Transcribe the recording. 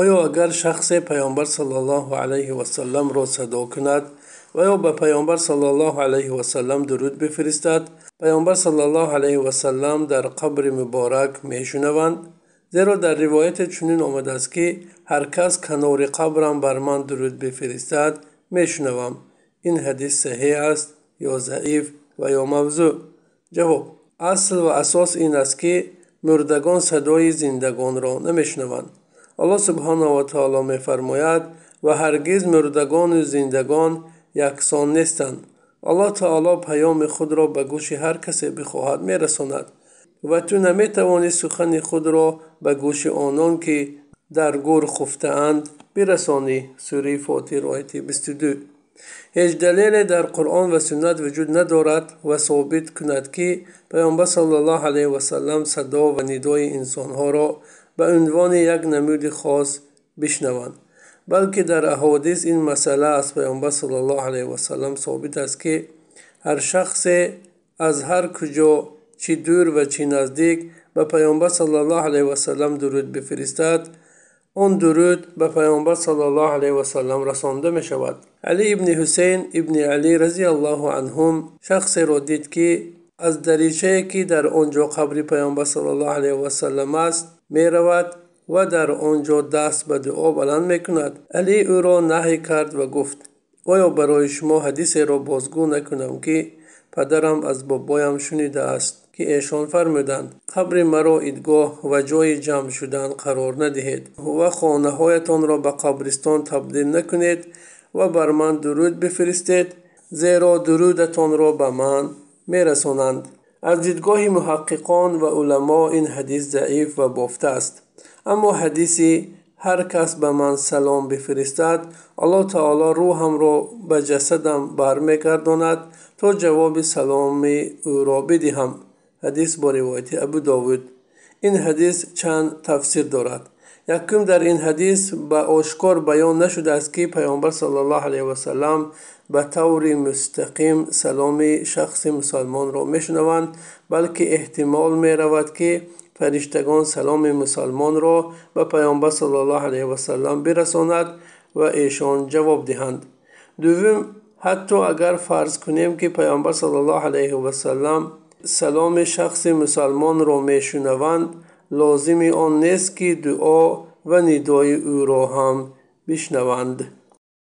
آیا اگر شخص پیامبر صلی الله علیه و سلم را صدا کند و یا به پیامبر صلی الله علیه و سلم درود بفرستد پیامبر صلی الله علیه و سلم در قبر مبارک میشنوند زیرا در روایت چنین آمده است که هر کس کنار قبرم بر من درود بفرستد میشنوم این حدیث صحیح است یا ضعیف و یا موضوع جواب اصل و اساس این است که مردگان صدای زندگان را نمیشنوند алло субҳанаҳу ватаало мефармояд ва ҳаргиз мурдагону зиндагон яксон нестанд аллоҳ таоло паёми худро ба гӯши ҳар касе бихоҳад мерасонад ва ту наметавонӣ сухани худро ба гӯши онон ки дар гур хуфтаанд бирасонӣ сури фотир ояти бистуду ҳеҷ далеле дар қуръон ва суннат вуҷуд надорад ва собит кунад ки паёмбар сал ла алаи васалам садо ва нидои инсонҳоро ба унвони як намуди хос бишнаванд балки дар аҳодис ин масъала аз паёнбар с вам собит аст ки ҳар шахсе аз ҳар куҷо чӣ дур ва чӣ наздик ба паёнбар с вам дуруд бифиристад он дуруд ба паёнбар с вам расонда мешавад алӣ ибни ҳусейн ибни алӣ разиа анҳум шахсеро дид ки аз даричае ки дар он ҷо қабри паёмбар сал л л васалам аст меравад ва дар он ҷо даст ба дуо баланд мекунад алӣ ӯро наҳй кард ва гуфт оё барои шумо ҳадисеро бозгӯ накунам ки падарам аз бобоям шунидааст ки эшон фармуданд қабри маро идгоҳ ва ҷои ҷамъ шудан қарор надиҳед ва хонаҳоятонро ба қабристон табдил накунед ва бар ман дуруд бифиристед зеро дурудатонро ба ман мерасонанд аз дидгоҳи муҳаққиқон ва улама ин ҳадис заиф ва бофта аст аммо ҳадиси ҳар кас ба ман салом бифиристад аллоҳ таоло рӯҳамро ба ҷасадам бармегардонад то ҷавоби саломи ӯро бидиҳам ҳадис бо ривояти абу довуд ин ҳадис чанд тафсир дорад якум дар ин ҳадис ба ошкор баён нашудааст ки паёмбар сали ллоҳ алайҳи васалам ба таври мустақим саломи шахси мусалмонро мешунаванд балки эҳтимол меравад ки фариштагон саломи мусалмонро ба паёмбар сали ллоҳ алайҳи васалам бирасонад ва эшон ҷавоб диҳанд дуввум ҳатто агар фарз кунем ки паёмбар сали ллоҳ алайҳи васалам саломи шахси мусалмонро мешунаванд лозими он нест ки дуо ва нидои ӯро ҳам бишнаванд